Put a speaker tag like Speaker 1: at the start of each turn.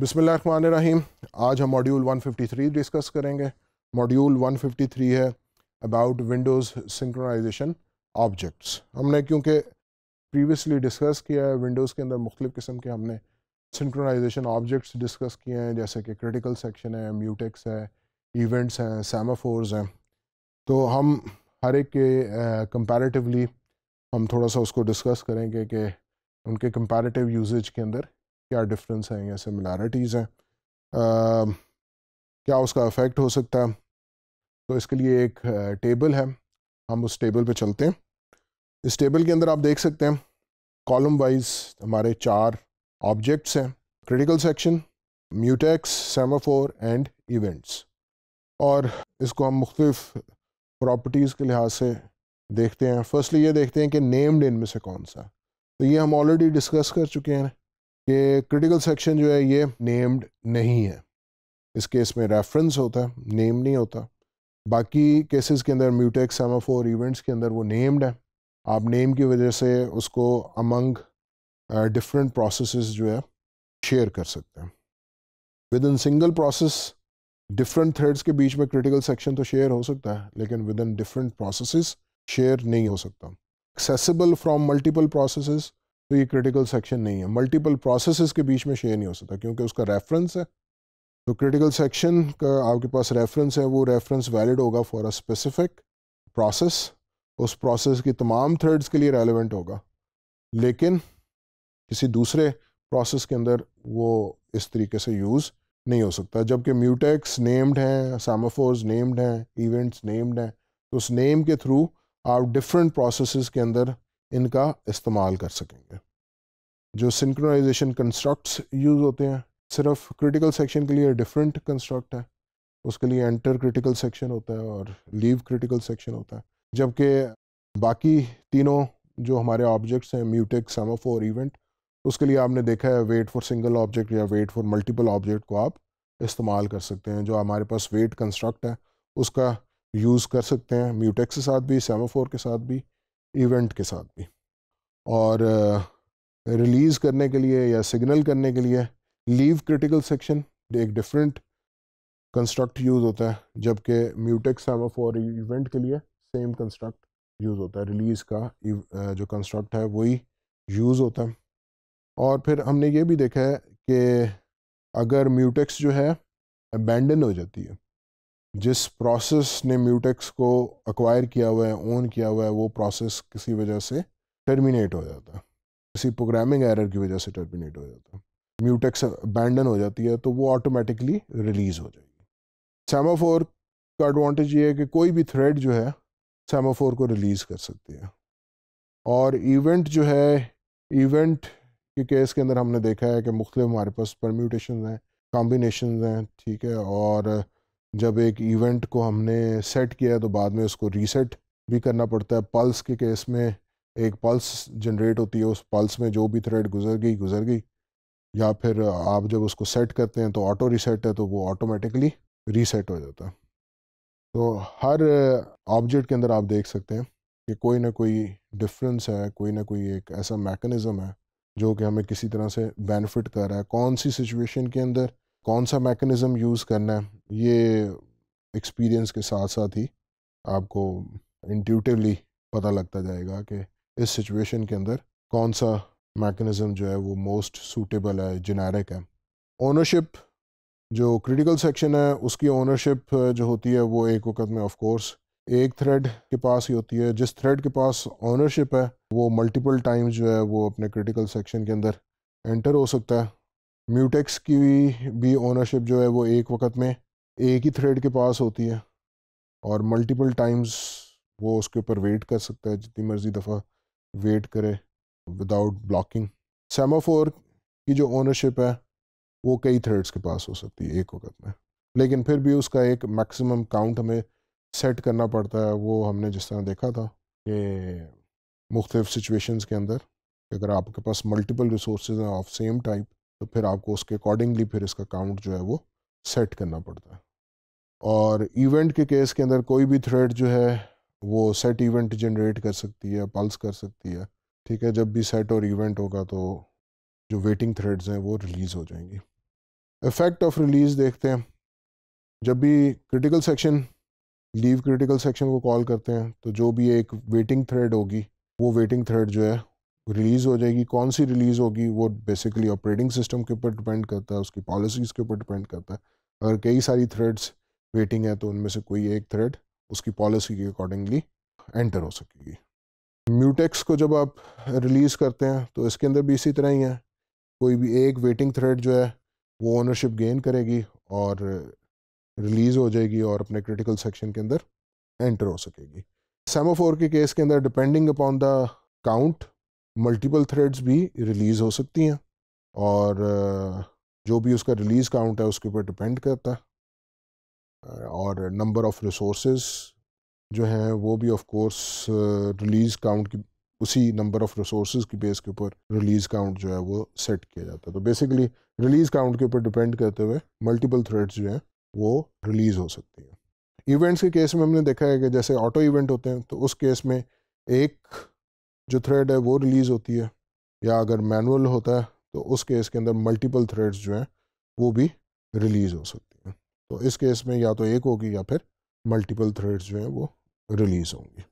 Speaker 1: बिसमीम आज हम मॉड्यूल 153 डिस्कस करेंगे मॉड्यूल 153 है अबाउट विंडोज़ सिंक्रोनाइजेशन ऑब्जेक्ट्स हमने क्योंकि प्रीवियसली डिस्कस किया है विंडोज़ के अंदर मुख्तु किस्म के हमने सिंक्रोनाइजेशन ऑब्जेक्ट्स डिस्कस किए हैं जैसे कि क्रिटिकल सेक्शन है म्यूटेक्स है इवेंट्स हैं सैमाफोर्स हैं तो हम हर एक के uh, हम थोड़ा सा उसको डिस्कस करेंगे कि उनके कम्पेरेटिव यूजेज के अंदर क्या डिफरेंस हैं या सिमिलरिटीज़ हैं क्या उसका अफेक्ट हो सकता है तो इसके लिए एक टेबल है हम उस टेबल पे चलते हैं इस टेबल के अंदर आप देख सकते हैं कॉलम वाइज हमारे चार ऑब्जेक्ट्स हैं critical section mutex semaphore and events और इसको हम मुख्तफ प्रॉपर्टीज़ के लिहाज से देखते हैं फर्स्टली ये देखते हैं कि नेम्ड इनमें से कौन सा तो ये हम ऑलरेडी डिस्कस कर चुके हैं कि क्रिटिकल सेक्शन जो है ये नेम्ड नहीं है इस केस में रेफरेंस होता है नेम नहीं होता बाकी केसेस के अंदर म्यूटेक्स सेमाफोर इवेंट्स के अंदर वो नेम्ड है आप नेम की वजह से उसको अमंग डिफरेंट प्रोसेस जो है शेयर कर सकते हैं within single process different threads के बीच में क्रिटिकल सेक्शन तो शेयर हो सकता है लेकिन within different process share नहीं हो सकता एक्सेसिबल फ्रॉम मल्टीपल प्रोसेसेस तो ये क्रिटिकल सेक्शन नहीं है मल्टीपल प्रोसेसेस के बीच में शेयर नहीं हो सकता क्योंकि उसका रेफरेंस है तो क्रिटिकल सेक्शन का आपके पास रेफरेंस है वो रेफरेंस वैलिड होगा फॉर अ स्पेसिफिक प्रोसेस उस प्रोसेस की तमाम थ्रेड्स के लिए रेलिवेंट होगा लेकिन किसी दूसरे प्रोसेस के अंदर वो इस तरीके से यूज़ नहीं हो सकता जबकि म्यूटेक्स नेम्ड हैं सामाफोर्स नेम्ड हैं इवेंट्स नेम्ड हैं तो उस नेम के थ्रू आप डिफरेंट प्रोसेसेस के अंदर इनका इस्तेमाल कर सकेंगे जो सिंक्रोनाइजेशन कंस्ट्रक्ट्स यूज़ होते हैं सिर्फ क्रिटिकल सेक्शन के लिए डिफरेंट कंस्ट्रक्ट है उसके लिए एंटर क्रिटिकल सेक्शन होता है और लीव क्रिटिकल सेक्शन होता है जबकि बाकी तीनों जो हमारे ऑब्जेक्ट्स हैं म्यूटेक सेमाफोर इवेंट उसके लिए आपने देखा है वेट फॉर सिंगल ऑब्जेक्ट या वेट फॉर मल्टीपल ऑब्जेक्ट को आप इस्तेमाल कर सकते हैं जो हमारे पास वेट कंस्ट्रक्ट है उसका यूज़ कर सकते हैं म्यूटेक्स के साथ भी सेमाफोर के साथ भी इवेंट के साथ भी और रिलीज़ करने के लिए या सिग्नल करने के लिए लीव क्रिटिकल सेक्शन एक डिफरेंट कंस्ट्रक्ट यूज़ होता है जबकि म्यूटेक्स फॉर इवेंट के लिए सेम कंस्ट्रक्ट यूज़ होता है रिलीज़ का जो कंस्ट्रक्ट है वही यूज़ होता है और फिर हमने ये भी देखा है कि अगर म्यूटेक्स जो है अबेंडन हो जाती है जिस प्रोसेस ने म्यूटेक्स को अक्वायर किया हुआ है ओन किया हुआ है वो प्रोसेस किसी वजह से टर्मिनेट हो जाता है किसी प्रोग्रामिंग एरर की वजह से टर्मिनेट हो जाता है म्यूटेक्स बैंडन हो जाती है तो वो ऑटोमेटिकली रिलीज़ हो जाएगी सेमाफोर का एडवांटेज ये है कि कोई भी थ्रेड जो है सेमाफोर को रिलीज़ कर सकती है और इवेंट जो है इवेंट के केस के अंदर हमने देखा है कि मुख्तलिफ हमारे पास परम्यूटेशन हैं कॉम्बिनेशन हैं ठीक है और जब एक इवेंट को हमने सेट किया है तो बाद में उसको रीसेट भी करना पड़ता है पल्स के केस में एक पल्स जनरेट होती है उस पल्स में जो भी थ्रेड गुजर गई गुजर गई या फिर आप जब उसको सेट करते हैं तो ऑटो रीसेट है तो वो ऑटोमेटिकली रीसेट हो जाता है तो हर ऑब्जेक्ट के अंदर आप देख सकते हैं कि कोई ना कोई डिफरेंस है कोई ना कोई एक ऐसा मैकेनिज़म है जो कि हमें किसी तरह से बेनिफिट कर रहा है कौन सी सिचुएशन के अंदर कौन सा मैकेनिज़म यूज़ करना है ये एक्सपीरियंस के साथ साथ ही आपको इंट्यूटिवली पता लगता जाएगा कि इस सिचुएशन के अंदर कौन सा मैकेनिज़्म जो है वो मोस्ट सूटेबल है जेनेरिक है ओनरशिप जो क्रिटिकल सेक्शन है उसकी ओनरशिप जो होती है वो एक वक्त में ऑफ कोर्स एक थ्रेड के पास ही होती है जिस थ्रेड के पास ओनरशिप है वो मल्टीपल टाइम्स जो है वो अपने क्रिटिकल सेक्शन के अंदर एंटर हो सकता है म्यूटेक्स की भी ओनरशिप जो है वो एक वक्त में एक ही थ्रेड के पास होती है और मल्टीपल टाइम्स वो उसके ऊपर वेट कर सकता है जितनी मर्जी दफ़ा वेट करे विदाउट ब्लॉकिंग सेमाफोर की जो ओनरशिप है वो कई थ्रेड्स के पास हो सकती है एक वक्त में लेकिन फिर भी उसका एक मैक्सिमम काउंट हमें सेट करना पड़ता है वो हमने जिस तरह देखा था कि मुख्तफ सिचुएशंस के अंदर अगर आपके पास मल्टीपल रिसोर्स हैं ऑफ सेम टाइप तो फिर आपको उसके अकॉर्डिंगली फिर इसका काउंट जो है वो सेट करना पड़ता है और इवेंट के केस के अंदर कोई भी थ्रेड जो है वो सेट इवेंट जनरेट कर सकती है पल्स कर सकती है ठीक है जब भी सेट और इवेंट होगा तो जो वेटिंग थ्रेड्स हैं वो रिलीज़ हो जाएंगी इफ़ेक्ट ऑफ रिलीज़ देखते हैं जब भी critical section leave critical section को कॉल करते हैं तो जो भी एक वेटिंग थ्रेड होगी वो वेटिंग थ्रेड जो है रिलीज़ हो जाएगी कौन सी रिलीज़ होगी वो बेसिकली ऑपरेटिंग सिस्टम के ऊपर डिपेंड करता है उसकी पॉलिसीज़ के ऊपर डिपेंड करता है अगर कई सारी थ्रेड्स वेटिंग है तो उनमें से कोई एक थ्रेड उसकी पॉलिसी के अकॉर्डिंगली एंटर हो सकेगी म्यूटेक्स को जब आप रिलीज़ करते हैं तो इसके अंदर भी इसी तरह ही है कोई भी एक वेटिंग थ्रेड जो है वो ओनरशिप गेन करेगी और रिलीज़ हो जाएगी और अपने क्रिटिकल सेक्शन के अंदर एंटर हो सकेगी सेमोफोर के केस के अंदर depending upon the count multiple threads भी रिलीज़ हो सकती हैं और जो भी उसका रिलीज़ काउंट है उसके ऊपर डिपेंड करता है और नंबर ऑफ़ रिसोर्स जो हैं वो भी ऑफ कोर्स रिलीज़ काउंट की उसी नंबर ऑफ़ रिसोर्स की बेस के ऊपर रिलीज़ काउंट जो है वो सेट किया जाता है तो बेसिकली रिलीज़ काउंट के ऊपर डिपेंड करते हुए मल्टीपल थ्रेड्स जो हैं वो रिलीज़ हो सकती हैं इवेंट्स के केस में हमने देखा है कि जैसे ऑटो इवेंट होते हैं तो उस केस में एक जो थ्रेड है वो रिलीज़ होती है या अगर मैनुअल होता है तो उस केस के अंदर मल्टीपल थ्रेड्स जो हैं वो भी रिलीज़ हो सकते हैं तो इस केस में या तो एक होगी या फिर मल्टीपल थ्रेड्स जो हैं वो रिलीज़ होंगी